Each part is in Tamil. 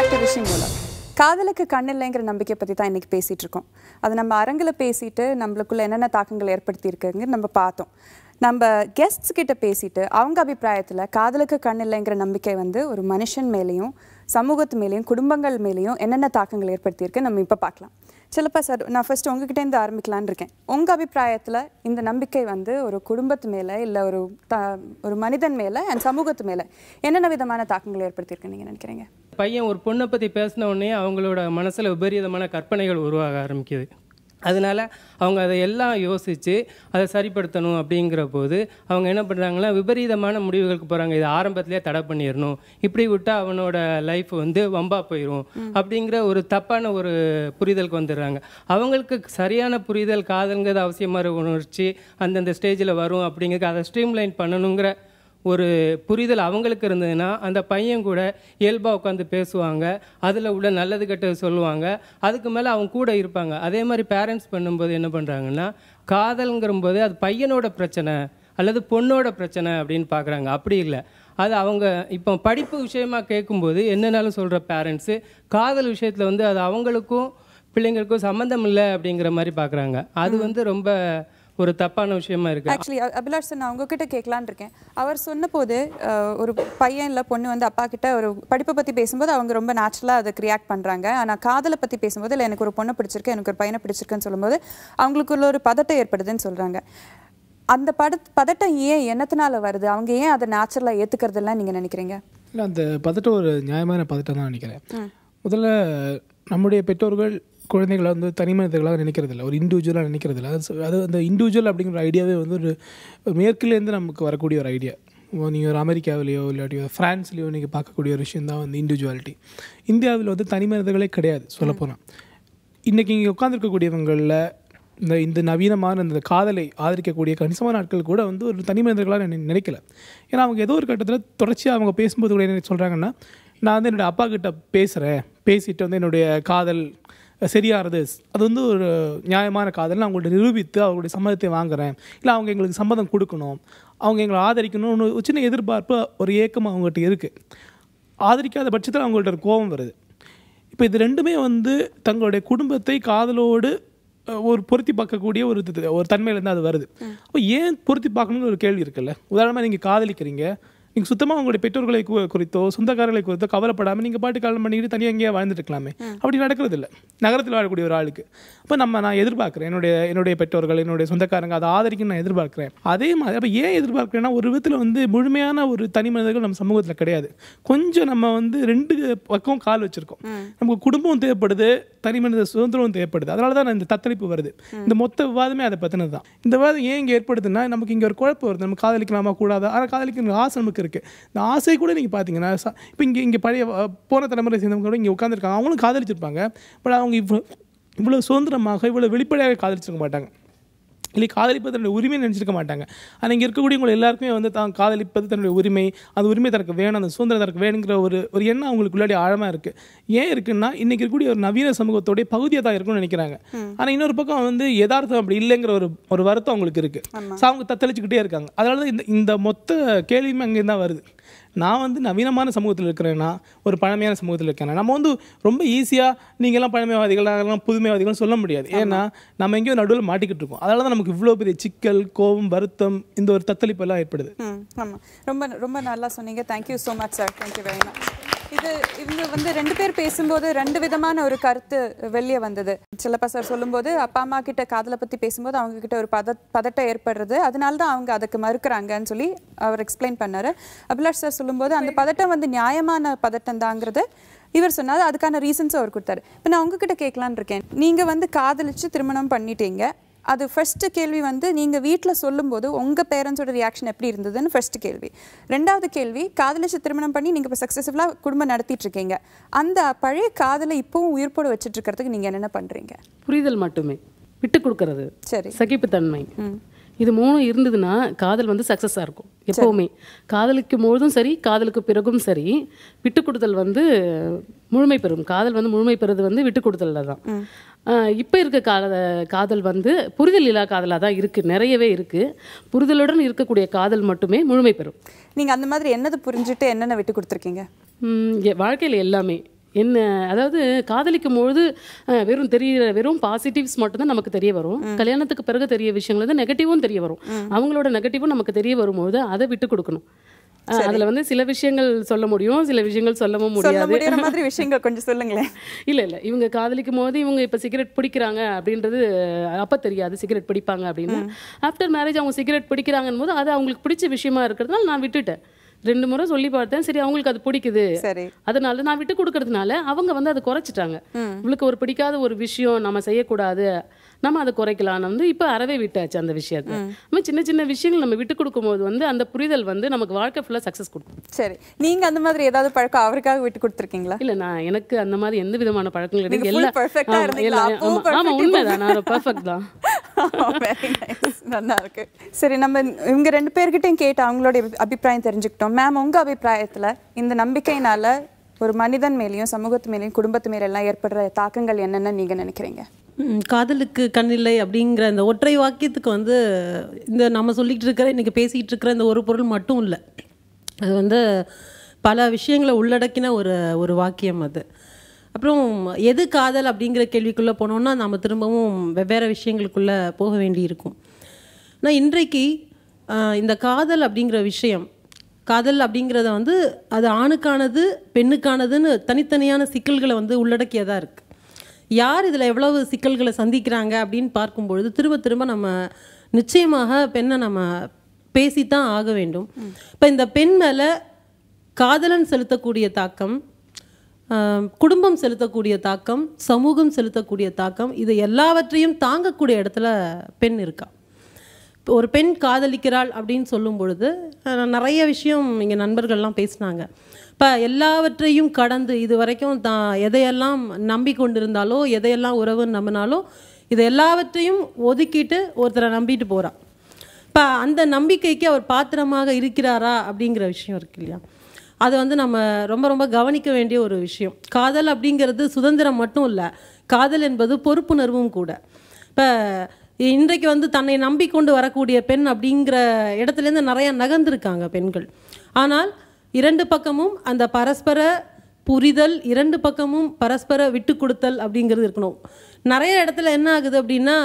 பேக் ரிஷி மூலம் காதலுக்கு கண் இல்லைங்கிற நம்பிக்கை பற்றி தான் இன்றைக்கி பேசிகிட்டு இருக்கோம் அது நம்ம அரங்கில் பேசிட்டு நம்மளுக்குள்ள என்னென்ன தாக்கங்கள் ஏற்படுத்தியிருக்குங்க நம்ம பார்த்தோம் நம்ம கெஸ்ட்ஸ் கிட்ட பேசிட்டு அவங்க அபிப்பிராயத்தில் காதலுக்கு கண் இல்லைங்கிற நம்பிக்கை வந்து ஒரு மனுஷன் மேலேயும் சமூகத்து மேலேயும் குடும்பங்கள் மேலேயும் என்னென்ன தாக்கங்கள் ஏற்படுத்தியிருக்கு நம்ம இப்போ பார்க்கலாம் சிலப்பா சார் நான் உங்ககிட்ட உங்ககிட்டேருந்து ஆரம்பிக்கலான் இருக்கேன் உங்கள் அபிப்பிராயத்தில் இந்த நம்பிக்கை வந்து ஒரு குடும்பத்து மேலே இல்லை ஒரு த ஒரு மனிதன் மேலே அண்ட் சமூகத்து மேலே என்னென்ன விதமான தாக்கங்கள் ஏற்படுத்தியிருக்கு நீங்கள் நினைக்கிறீங்க பையன் ஒரு பொண்ணை பற்றி பேசினோடனே அவங்களோட மனசில் விபரீதமான கற்பனைகள் உருவாக ஆரம்பிக்குது அதனால் அவங்க அதை எல்லாம் யோசித்து அதை சரிப்படுத்தணும் அப்படிங்கிற போது அவங்க என்ன பண்ணுறாங்கன்னா விபரீதமான முடிவுகளுக்கு போகிறாங்க இதை ஆரம்பத்திலே தடை பண்ணிடணும் இப்படி விட்டால் அவனோட லைஃப் வந்து வம்பா போயிடும் அப்படிங்கிற ஒரு தப்பான ஒரு புரிதலுக்கு வந்துடுறாங்க அவங்களுக்கு சரியான புரிதல் காதலுங்கிறது அவசியமாக உணர்ச்சி அந்தந்த ஸ்டேஜில் வரும் அப்படிங்கிறது அதை ஸ்ட்ரீம்லைன் பண்ணணுங்கிற ஒரு புரிதல் அவங்களுக்கு இருந்ததுன்னா அந்த பையன் கூட இயல்பாக உட்காந்து பேசுவாங்க அதில் உள்ள நல்லது கெட்டது சொல்லுவாங்க அதுக்கு மேலே அவங்க கூட இருப்பாங்க அதே மாதிரி பேரண்ட்ஸ் பண்ணும்போது என்ன பண்ணுறாங்கன்னா காதல்ங்கிறம்போது அது பையனோட பிரச்சனை அல்லது பொண்ணோட பிரச்சனை அப்படின்னு பார்க்குறாங்க அப்படி இல்லை அது அவங்க இப்போ படிப்பு விஷயமாக கேட்கும்போது என்னென்னாலும் சொல்கிற பேரண்ட்ஸு காதல் விஷயத்தில் வந்து அது அவங்களுக்கும் பிள்ளைங்களுக்கும் சம்மந்தம் இல்லை அப்படிங்கிற மாதிரி பார்க்குறாங்க அது வந்து ரொம்ப ஒரு தப்பான விஷயமா இருக்கு ஆக்சுவலி அபிலாஷ் சார் நான் உங்ககிட்ட கேட்கலான் இருக்கேன் அவர் சொன்ன போது ஒரு பையன் இல்ல பொண்ணு வந்து அப்பா கிட்ட ஒரு படிப்பை பற்றி பேசும்போது அவங்க ரொம்ப நேச்சுரலாக அதை கிரியாக்ட் பண்ணுறாங்க ஆனால் காதலை பற்றி பேசும்போது இல்லை எனக்கு ஒரு பொண்ணை பிடிச்சிருக்கு எனக்கு ஒரு பையனை பிடிச்சிருக்குன்னு சொல்லும்போது அவங்களுக்குள்ள ஒரு பதட்டம் ஏற்படுதுன்னு சொல்கிறாங்க அந்த பட பதட்டம் ஏன் என்னத்தினால வருது அவங்க ஏன் அதை நேச்சுரலாக ஏற்றுக்கிறதெல்லாம் நீங்கள் நினைக்கிறீங்க இல்லை அந்த பதட்டம் ஒரு நியாயமான பதட்டம் தான் நினைக்கிறேன் முதல்ல நம்முடைய பெற்றோர்கள் குழந்தைகளை வந்து தனி மனிதர்களாக நினைக்கிறதில்ல ஒரு இண்டிவிஜுவலாக நினைக்கிறதில்ல அது அந்த இண்டிவிஜுவல் அப்படிங்கிற ஒரு ஐடியாவே வந்து ஒரு மேற்குலேருந்து நமக்கு வரக்கூடிய ஒரு ஐடியா நீங்கள் ஒரு அமெரிக்காவிலேயோ இல்லாட்டியோ ஃப்ரான்ஸ்லேயோ நீங்கள் பார்க்கக்கூடிய ஒரு விஷயம் தான் வந்து இண்டிவிஜுவாலிட்டி இந்தியாவில் வந்து தனி மனிதர்களே கிடையாது சொல்லப்போனால் இன்றைக்கி இங்கே உட்காந்துருக்கக்கூடியவங்களில் இந்த இந்த நவீனமான இந்த காதலை ஆதரிக்கக்கூடிய கணிசமான நாட்கள் கூட வந்து ஒரு தனி மனிதர்களாக நினைக்கல ஏன்னா அவங்க ஏதோ ஒரு கட்டத்தில் தொடர்ச்சியாக அவங்க பேசும்போது கூட என்ன சொல்கிறாங்கன்னா நான் வந்து என்னுடைய அப்பா கிட்ட பேசுகிறேன் பேசிட்டு வந்து என்னுடைய காதல் சரியாகிறது அது வந்து ஒரு நியாயமான காதல் நான் அவங்கள்ட்ட நிரூபித்து அவங்களுடைய சம்மதத்தை வாங்குகிறேன் இல்லை அவங்க எங்களுக்கு சம்மதம் கொடுக்கணும் அவங்க எங்களை ஆதரிக்கணும்னு ஒரு சின்ன எதிர்பார்ப்பு ஒரு ஏக்கம் அவங்ககிட்ட இருக்குது ஆதரிக்காத பட்சத்தில் அவங்கள்ட்ட ஒரு கோபம் வருது இப்போ இது ரெண்டுமே வந்து தங்களுடைய குடும்பத்தை காதலோடு ஒரு பொருத்தி பார்க்கக்கூடிய ஒரு ஒரு தன்மையிலேருந்து அது வருது அப்போ ஏன் பொருத்தி பார்க்கணுன்னு ஒரு கேள்வி இருக்குல்ல உதாரணமாக நீங்கள் காதலிக்கிறீங்க நீங்கள் சுத்தமாக உங்களுடைய பெற்றோர்களை குறித்தோ சொந்தக்காரர்களை குறித்தோ கவலைப்படாமல் நீங்கள் பாட்டு காலம் பண்ணிக்கிட்டு தனியாக எங்கேயா வாழ்ந்துட்டு இருக்கலாமே அப்படி நடக்கிறது இல்லை நகரத்தில் வாழக்கூடிய ஒரு ஆளுக்கு அப்போ நம்ம நான் எதிர்பார்க்குறேன் என்னுடைய என்னுடைய பெற்றோர்கள் என்னுடைய சொந்தக்காரங்க அதை ஆதரிக்கும் நான் எதிர்பார்க்குறேன் அதே மாதிரி அப்போ ஏன் எதிர்பார்க்குறேன்னா ஒரு விதத்தில் வந்து முழுமையான ஒரு தனி மனிதர்கள் நம்ம சமூகத்தில் கிடையாது கொஞ்சம் நம்ம வந்து ரெண்டு பக்கம் கால் வச்சுருக்கோம் நமக்கு குடும்பம் தேவைப்படுது தனி மனித சுதந்திரமும் தேவைப்படுது அதனால தான் இந்த தத்தளிப்பு வருது இந்த மொத்த விவாதமே அதை பற்றினது தான் இந்த விவாதம் ஏன் இங்கே ஏற்படுதுன்னா நமக்கு இங்கே ஒரு குழப்பம் வருது நம்ம காதலிக்கலாமா கூடாது ஆனால் காதலிக்கணும் ஆசை நமக்கு அளவுக்கு இருக்குது இந்த ஆசை கூட நீங்கள் பார்த்தீங்கன்னா இப்போ இங்கே இங்கே பழைய போன தலைமுறை சேர்ந்தவங்க கூட இங்கே உட்காந்துருக்காங்க அவங்களும் காதலிச்சிருப்பாங்க பட் அவங்க இவ்வளோ இவ்வளோ சுதந்திரமாக இவ்வளோ வெளிப்படையாக காதலிச்சிருக்க மாட்டாங்க இல்லை காதலிப்பது தன்னுடைய உரிமை நினச்சிருக்க மாட்டாங்க ஆனால் இங்கே இருக்கக்கூடிய எல்லாருக்குமே வந்து தான் காதலிப்பது தன்னுடைய உரிமை அந்த உரிமை தனக்கு வேணும் அந்த சுதந்திரம் தனக்கு வேணுங்கிற ஒரு ஒரு எண்ணம் அவங்களுக்கு உள்ளாடி ஆழமாக இருக்குது ஏன் இருக்குன்னா இன்றைக்கி இருக்கக்கூடிய ஒரு நவீன சமூகத்தோடைய பகுதியாக தான் இருக்கும்னு நினைக்கிறாங்க ஆனால் இன்னொரு பக்கம் வந்து யதார்த்தம் அப்படி இல்லைங்கிற ஒரு ஒரு வருத்தம் அவங்களுக்கு இருக்குது ஸோ அவங்க தத்தளிச்சுக்கிட்டே இருக்காங்க அதனால தான் இந்த இந்த மொத்த கேள்வியுமே அங்கே தான் வருது நான் வந்து நவீனமான சமூகத்தில் இருக்கிறேன்னா ஒரு பழமையான சமூகத்தில் இருக்கேன் நம்ம வந்து ரொம்ப ஈஸியாக நீங்கள்லாம் பழமைவாதிகள் நாங்கள்லாம் சொல்ல முடியாது ஏன்னா நம்ம எங்கேயோ நடுவில் மாட்டிக்கிட்டு இருக்கோம் அதனால தான் நமக்கு இவ்வளோ பெரிய சிக்கல் கோபம் வருத்தம் இந்த ஒரு தத்தளிப்பெல்லாம் ஏற்படுது ஆமாம் ரொம்ப ரொம்ப நல்லா சொன்னீங்க thank you so much sir thank you very much இது இவங்க வந்து ரெண்டு பேர் பேசும்போது ரெண்டு விதமான ஒரு கருத்து வெளியே வந்தது சிலப்பா சார் சொல்லும்போது அப்பா அம்மா கிட்ட காதலை பற்றி பேசும்போது அவங்க கிட்ட ஒரு பத பதட்டம் ஏற்படுறது அதனால தான் அவங்க அதுக்கு மறுக்கிறாங்கன்னு சொல்லி அவர் எக்ஸ்பிளைன் பண்ணாரு அபிலாஷ் சார் சொல்லும்போது அந்த பதட்டம் வந்து நியாயமான பதட்டம் தாங்கிறது இவர் சொன்னார் அதுக்கான ரீசன்ஸும் அவர் கொடுத்தாரு இப்போ நான் உங்ககிட்ட கேட்கலான் இருக்கேன் நீங்கள் வந்து காதலிச்சு திருமணம் பண்ணிட்டீங்க அது ஃபஸ்ட்டு கேள்வி வந்து நீங்கள் வீட்டில் சொல்லும்போது உங்கள் பேரண்ட்ஸோட ரியாக்ஷன் எப்படி இருந்ததுன்னு ஃபஸ்ட்டு கேள்வி ரெண்டாவது கேள்வி காதலிச்சு திருமணம் பண்ணி நீங்கள் இப்போ சக்ஸஸ்ஃபுல்லாக குடும்பம் நடத்திட்டுருக்கீங்க அந்த பழைய காதலை இப்போவும் உயிர்ப்போடு வச்சுட்டு இருக்கிறதுக்கு நீங்கள் என்னென்ன பண்ணுறீங்க புரிதல் மட்டுமே விட்டு கொடுக்கறது சரி சகிப்புத்தன்மை இது மூணும் இருந்ததுன்னா காதல் வந்து சக்ஸஸாக இருக்கும் எப்போவுமே காதலுக்கு பொழுதும் சரி காதலுக்கு பிறகும் சரி விட்டு கொடுத்தல் வந்து முழுமை பெறும் காதல் வந்து முழுமை பெறுறது வந்து விட்டு கொடுத்தல தான் இப்போ இருக்க கால காதல் வந்து புரிதல் இல்லா காதலாக தான் இருக்குது நிறையவே இருக்குது புரிதலுடன் இருக்கக்கூடிய காதல் மட்டுமே முழுமை பெறும் நீங்கள் அந்த மாதிரி என்னது புரிஞ்சுட்டு என்னென்ன விட்டு கொடுத்துருக்கீங்க வாழ்க்கையில் எல்லாமே என்ன அதாவது காதலிக்கும் பொழுது வெறும் தெரிய வெறும் பாசிட்டிவ்ஸ் மட்டும்தான் நமக்கு தெரிய வரும் கல்யாணத்துக்கு பிறகு தெரிய விஷயங்கள் வந்து நெகட்டிவும் தெரிய வரும் அவங்களோட நெகட்டிவும் நமக்கு தெரிய வரும்போது அதை விட்டு கொடுக்கணும் அதுல வந்து சில விஷயங்கள் சொல்ல முடியும் சில விஷயங்கள் சொல்லவும் முடியாது மாதிரி விஷயங்கள் கொஞ்சம் சொல்லுங்களேன் இல்ல இல்ல இவங்க காதலிக்கும் போது இவங்க இப்ப சிகரெட் பிடிக்கிறாங்க அப்படின்றது அப்ப தெரியாது சிகரெட் பிடிப்பாங்க அப்படின்னு ஆஃப்டர் மேரேஜ் அவங்க சிகரெட் பிடிக்கிறாங்கன்னு போது அது அவங்களுக்கு பிடிச்ச விஷயமா இருக்கிறதுனால நான் விட்டுட்டேன் ரெண்டு முறை சொல்லி பார்த்தேன் சரி அவங்களுக்கு அது பிடிக்குது அதனால நான் விட்டு கொடுக்கறதுனால அவங்க வந்து அதை குறைச்சிட்டாங்க இவளுக்கு ஒரு பிடிக்காத ஒரு விஷயம் நம்ம செய்யக்கூடாது நம்ம அதை குறைக்கலாம் வந்து இப்போ அறவே விட்டாச்சு அந்த விஷயத்தை நம்ம சின்ன சின்ன விஷயங்கள் நம்ம விட்டு கொடுக்கும்போது வந்து அந்த புரிதல் வந்து நமக்கு வாழ்க்கை ஃபுல்லாக சக்ஸஸ் கொடுக்கும் சரி நீங்கள் அந்த மாதிரி ஏதாவது பழக்கம் அவருக்காக விட்டு கொடுத்துருக்கீங்களா இல்லை நான் எனக்கு அந்த மாதிரி எந்த விதமான பழக்கங்கள் எனக்கு எல்லாம் ஆமாம் உண்மைதான் நான் பர்ஃபெக்ட் தான் oh, நல்லா இருக்கு சரி நம்ம இவங்க ரெண்டு பேர்கிட்டையும் கேட்டு அவங்களோட அபிப்பிராயம் தெரிஞ்சுக்கிட்டோம் மேம் உங்க அபிப்பிராயத்துல இந்த நம்பிக்கையினால ஒரு மனிதன் மேலேயும் சமூகத்து மேலேயும் குடும்பத்து மேலெல்லாம் ஏற்படுற தாக்கங்கள் என்னென்னு நீங்கள் நினைக்கிறீங்க காதலுக்கு கண்ணில்லை அப்படிங்கிற அந்த ஒற்றை வாக்கியத்துக்கு வந்து இந்த நம்ம சொல்லிகிட்டு இருக்கிற இன்றைக்கி பேசிகிட்டு இருக்கிற இந்த ஒரு பொருள் மட்டும் இல்லை அது வந்து பல விஷயங்களை உள்ளடக்கின ஒரு ஒரு வாக்கியம் அது அப்புறம் எது காதல் அப்படிங்கிற கேள்விக்குள்ளே போனோம்னா நம்ம திரும்பவும் வெவ்வேறு விஷயங்களுக்குள்ளே போக வேண்டி இருக்கும் ஆனால் இன்றைக்கு இந்த காதல் அப்படிங்கிற விஷயம் காதல் அப்படிங்கிறத வந்து அது ஆணுக்கானது பெண்ணுக்கானதுன்னு தனித்தனியான சிக்கல்களை வந்து உள்ளடக்கியதாக இருக்குது யார் இதில் எவ்வளவு சிக்கல்களை சந்திக்கிறாங்க அப்படின்னு பார்க்கும்பொழுது திரும்ப திரும்ப நம்ம நிச்சயமாக பெண்ணை நம்ம பேசித்தான் ஆக வேண்டும் இப்போ இந்த பெண் மேலே காதலன் செலுத்தக்கூடிய தாக்கம் குடும்பம் செலுத்தக்கூடிய தாக்கம் சமூகம் செலுத்தக்கூடிய தாக்கம் இது எல்லாவற்றையும் தாங்கக்கூடிய இடத்துல பெண் இருக்கா ஒரு பெண் காதலிக்கிறாள் அப்படின்னு சொல்லும் பொழுது நிறைய விஷயம் இங்கே நண்பர்கள்லாம் பேசினாங்க இப்போ எல்லாவற்றையும் கடந்து இது வரைக்கும் தான் எதையெல்லாம் நம்பி கொண்டிருந்தாலோ எதையெல்லாம் உறவுன்னு நம்பினாலோ இது எல்லாவற்றையும் ஒதுக்கிட்டு ஒருத்தரை நம்பிட்டு போகிறாள் இப்போ அந்த நம்பிக்கைக்கு அவர் பாத்திரமாக இருக்கிறாரா அப்படிங்கிற விஷயம் இருக்கு இல்லையா அது வந்து நம்ம ரொம்ப ரொம்ப கவனிக்க வேண்டிய ஒரு விஷயம் காதல் அப்படிங்கிறது சுதந்திரம் மட்டும் இல்லை காதல் என்பது பொறுப்புணர்வும் கூட இப்போ இன்றைக்கு வந்து தன்னை நம்பிக்கொண்டு வரக்கூடிய பெண் அப்படிங்கிற இடத்துலேருந்து நிறையா நகர்ந்துருக்காங்க பெண்கள் ஆனால் இரண்டு பக்கமும் அந்த பரஸ்பர புரிதல் இரண்டு பக்கமும் பரஸ்பர விட்டு கொடுத்தல் அப்படிங்கிறது இருக்கணும் நிறைய இடத்துல என்ன ஆகுது அப்படின்னா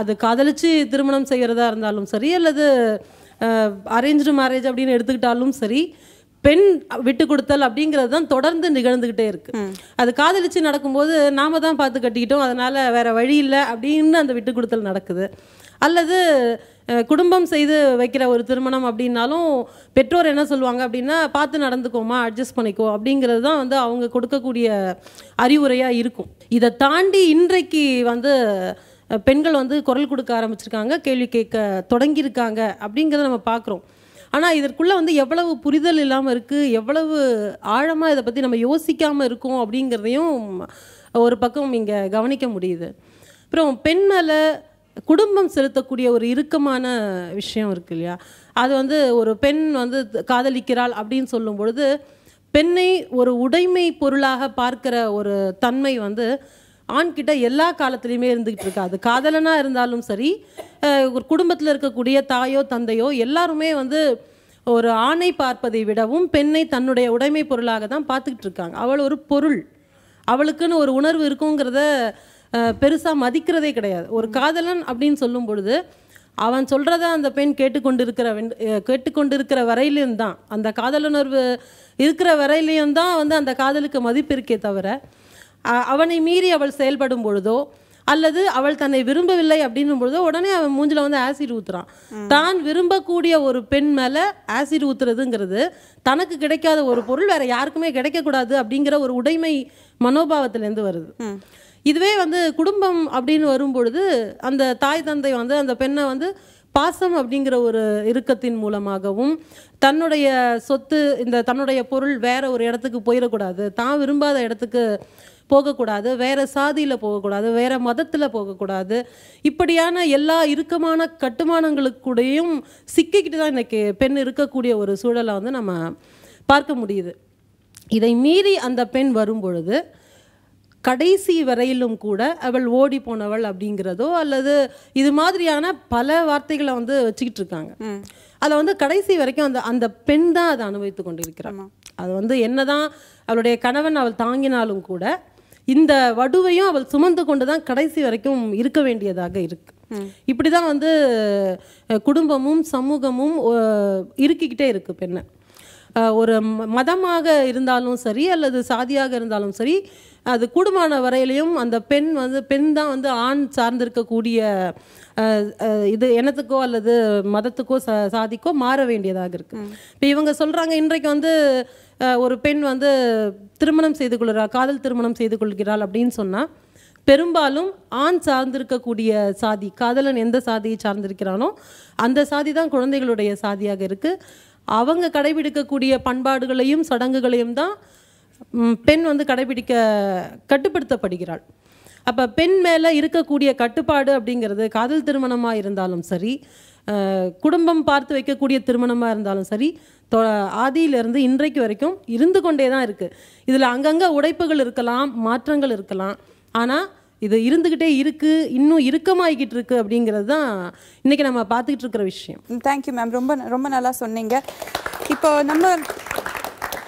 அது காதலிச்சு திருமணம் செய்கிறதா இருந்தாலும் சரி அல்லது அரேஞ்சு மேரேஜ் அப்படின்னு எடுத்துக்கிட்டாலும் சரி பெண் விட்டு கொடுத்தல் அப்படிங்கிறது தான் தொடர்ந்து நிகழ்ந்துகிட்டே இருக்கு அது காதலிச்சு நடக்கும்போது நாம தான் பார்த்து கட்டிக்கிட்டோம் அதனால வேற வழி இல்லை அப்படின்னு அந்த விட்டு கொடுத்தல் நடக்குது அல்லது குடும்பம் செய்து வைக்கிற ஒரு திருமணம் அப்படின்னாலும் பெற்றோர் என்ன சொல்லுவாங்க அப்படின்னா பார்த்து நடந்துக்கோமா அட்ஜஸ்ட் பண்ணிக்கோ அப்படிங்கிறது தான் வந்து அவங்க கொடுக்கக்கூடிய அறிவுரையாக இருக்கும் இதை தாண்டி இன்றைக்கு வந்து பெண்கள் வந்து குரல் கொடுக்க ஆரம்பிச்சிருக்காங்க கேள்வி கேட்க தொடங்கியிருக்காங்க அப்படிங்கிறத நம்ம பார்க்குறோம் ஆனால் இதற்குள்ளே வந்து எவ்வளவு புரிதல் இல்லாமல் இருக்குது எவ்வளவு ஆழமாக இதை பற்றி நம்ம யோசிக்காமல் இருக்கோம் அப்படிங்கிறதையும் ஒரு பக்கம் இங்கே கவனிக்க முடியுது அப்புறம் பெண் மேலே குடும்பம் செலுத்தக்கூடிய ஒரு இறுக்கமான விஷயம் இருக்கு இல்லையா அது வந்து ஒரு பெண் வந்து காதலிக்கிறாள் அப்படின்னு சொல்லும் பொழுது பெண்ணை ஒரு உடைமை பொருளாக பார்க்கிற ஒரு தன்மை வந்து ஆண்கிட்ட எல்லா காலத்துலேயுமே இருந்துக்கிட்டு இருக்காது அது காதலனாக இருந்தாலும் சரி ஒரு குடும்பத்தில் இருக்கக்கூடிய தாயோ தந்தையோ எல்லாருமே வந்து ஒரு ஆணை பார்ப்பதை விடவும் பெண்ணை தன்னுடைய உடைமை பொருளாக தான் பார்த்துக்கிட்டு இருக்காங்க அவள் ஒரு பொருள் அவளுக்குன்னு ஒரு உணர்வு இருக்குங்கிறத பெருசாக மதிக்கிறதே கிடையாது ஒரு காதலன் அப்படின்னு சொல்லும் பொழுது அவன் சொல்கிறத அந்த பெண் கேட்டுக்கொண்டிருக்கிற கேட்டுக்கொண்டிருக்கிற வரையிலையும் தான் அந்த காதலுணர்வு இருக்கிற வரையிலையும் தான் வந்து அந்த காதலுக்கு மதிப்பு இருக்கே தவிர அவனை மீறி அவள் செயல்படும் பொழுதோ அல்லது அவள் தன்னை விரும்பவில்லை அப்படின்னும் பொழுதோ உடனே அவன் மூஞ்சில் வந்து ஆசிட் ஊத்துறான் தான் விரும்பக்கூடிய ஒரு பெண் மேலே ஆசிட் ஊத்துறதுங்கிறது தனக்கு கிடைக்காத ஒரு பொருள் வேற யாருக்குமே கிடைக்கக்கூடாது அப்படிங்கிற ஒரு உடைமை மனோபாவத்திலேருந்து வருது இதுவே வந்து குடும்பம் அப்படின்னு வரும் பொழுது அந்த தாய் தந்தை வந்து அந்த பெண்ணை வந்து பாசம் அப்படிங்கிற ஒரு இறுக்கத்தின் மூலமாகவும் தன்னுடைய சொத்து இந்த தன்னுடைய பொருள் வேற ஒரு இடத்துக்கு போயிடக்கூடாது தான் விரும்பாத இடத்துக்கு போகக்கூடாது வேறு சாதியில் போகக்கூடாது வேறு மதத்தில் போகக்கூடாது இப்படியான எல்லா இறுக்கமான கட்டுமானங்களுக்கூடையும் சிக்கிக்கிட்டு தான் இன்றைக்கி பெண் இருக்கக்கூடிய ஒரு சூழலை வந்து நம்ம பார்க்க முடியுது இதை மீறி அந்த பெண் வரும் பொழுது கடைசி வரையிலும் கூட அவள் ஓடி போனவள் அப்படிங்கிறதோ அல்லது இது மாதிரியான பல வார்த்தைகளை வந்து வச்சுக்கிட்டு இருக்காங்க அதில் வந்து கடைசி வரைக்கும் அந்த அந்த பெண் தான் அதை அனுபவித்து கொண்டிருக்கிறான் அது வந்து என்னதான் அவளுடைய கணவன் அவள் தாங்கினாலும் கூட இந்த வடுவையும் அவள் சுமந்து கொண்டு தான் கடைசி வரைக்கும் இருக்க வேண்டியதாக இருக்கு இப்படி தான் வந்து குடும்பமும் சமூகமும் இருக்கிக்கிட்டே இருக்கு பெண்ணை ஒரு மதமாக இருந்தாலும் சரி அல்லது சாதியாக இருந்தாலும் சரி அது கூடுமான வரையிலையும் அந்த பெண் வந்து பெண் தான் வந்து ஆண் சார்ந்திருக்கக்கூடிய இது இனத்துக்கோ அல்லது மதத்துக்கோ சா சாதிக்கோ மாற வேண்டியதாக இருக்குது இப்போ இவங்க சொல்கிறாங்க இன்றைக்கு வந்து ஒரு பெண் வந்து திருமணம் செய்து கொள்கிறா காதல் திருமணம் செய்து கொள்கிறாள் அப்படின்னு சொன்னால் பெரும்பாலும் ஆண் சார்ந்திருக்கக்கூடிய சாதி காதலன் எந்த சாதியை சார்ந்திருக்கிறானோ அந்த சாதி தான் குழந்தைகளுடைய சாதியாக இருக்குது அவங்க கடைபிடிக்கக்கூடிய பண்பாடுகளையும் சடங்குகளையும் தான் பெண் வந்து கடைபிடிக்க கட்டுப்படுத்தப்படுகிறாள் அப்போ பெண் மேலே இருக்கக்கூடிய கட்டுப்பாடு அப்படிங்கிறது காதல் திருமணமாக இருந்தாலும் சரி குடும்பம் பார்த்து வைக்கக்கூடிய திருமணமாக இருந்தாலும் சரி தொ ஆதியிலிருந்து இன்றைக்கு வரைக்கும் இருந்து கொண்டே தான் இருக்குது இதில் அங்கங்கே உடைப்புகள் இருக்கலாம் மாற்றங்கள் இருக்கலாம் ஆனால் இது இருந்துக்கிட்டே இருக்குது இன்னும் இருக்கமாகிக்கிட்டு இருக்கு அப்படிங்கிறது தான் இன்றைக்கி நம்ம பார்த்துக்கிட்டு இருக்கிற விஷயம் தேங்க்யூ மேம் ரொம்ப ரொம்ப நல்லா சொன்னீங்க இப்போ நம்ம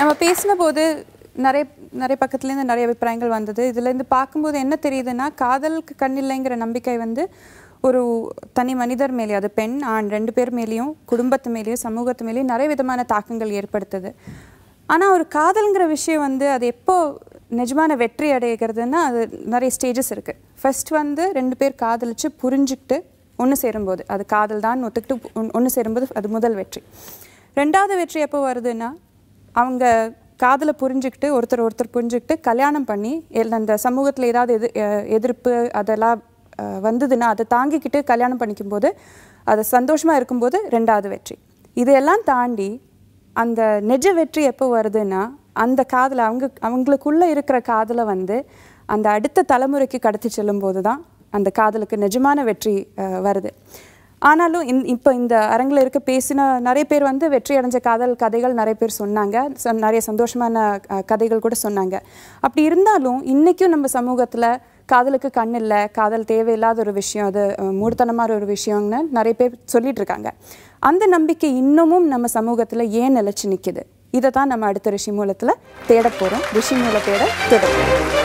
நம்ம பேசின போது நிறைய நிறைய பக்கத்துலேருந்து நிறைய அபிப்பிராயங்கள் வந்தது இதுலேருந்து பார்க்கும்போது என்ன தெரியுதுன்னா காதலுக்கு கண் இல்லைங்கிற நம்பிக்கை வந்து ஒரு தனி மனிதர் மேலே அது பெண் ஆண் ரெண்டு பேர் மேலேயும் குடும்பத்து மேலேயும் சமூகத்து மேலேயும் நிறைய விதமான தாக்கங்கள் ஏற்படுத்துது ஆனால் ஒரு காதலுங்கிற விஷயம் வந்து அது எப்போ நிஜமான வெற்றி அடைகிறதுன்னா அது நிறைய ஸ்டேஜஸ் இருக்குது ஃபஸ்ட் வந்து ரெண்டு பேர் காதலிச்சு புரிஞ்சுக்கிட்டு ஒன்று சேரும்போது அது காதல் தான் ஒத்துக்கிட்டு ஒன்று சேரும்போது அது முதல் வெற்றி ரெண்டாவது வெற்றி எப்போ வருதுன்னா அவங்க காதலை புரிஞ்சுக்கிட்டு ஒருத்தர் ஒருத்தர் புரிஞ்சுக்கிட்டு கல்யாணம் பண்ணி அந்த சமூகத்தில் ஏதாவது எது எதிர்ப்பு அதெல்லாம் வந்ததுன்னா அதை தாங்கிக்கிட்டு கல்யாணம் பண்ணிக்கும்போது அது சந்தோஷமாக இருக்கும்போது ரெண்டாவது வெற்றி இதையெல்லாம் தாண்டி அந்த நிஜ வெற்றி எப்போ வருதுன்னா அந்த காதலை அவங்க அவங்களுக்குள்ளே இருக்கிற காதலை வந்து அந்த அடுத்த தலைமுறைக்கு கடத்தி செல்லும்போது தான் அந்த காதலுக்கு நிஜமான வெற்றி வருது ஆனாலும் இந் இப்போ இந்த அரங்கில் இருக்க பேசின நிறைய பேர் வந்து வெற்றி அடைஞ்ச காதல் கதைகள் நிறைய பேர் சொன்னாங்க நிறைய சந்தோஷமான கதைகள் கூட சொன்னாங்க அப்படி இருந்தாலும் இன்றைக்கும் நம்ம சமூகத்தில் காதலுக்கு கண் இல்லை காதல் தேவையில்லாத ஒரு விஷயம் அது மூடத்தனமான ஒரு விஷயம்னு நிறைய பேர் சொல்லிட்டு இருக்காங்க அந்த நம்பிக்கை இன்னமும் நம்ம சமூகத்தில் ஏன் நிலச்சி நிற்கிது இதை தான் நம்ம அடுத்த ரிஷி மூலத்தில் தேட போகிறோம் ரிஷி மூல தேட தொடரும்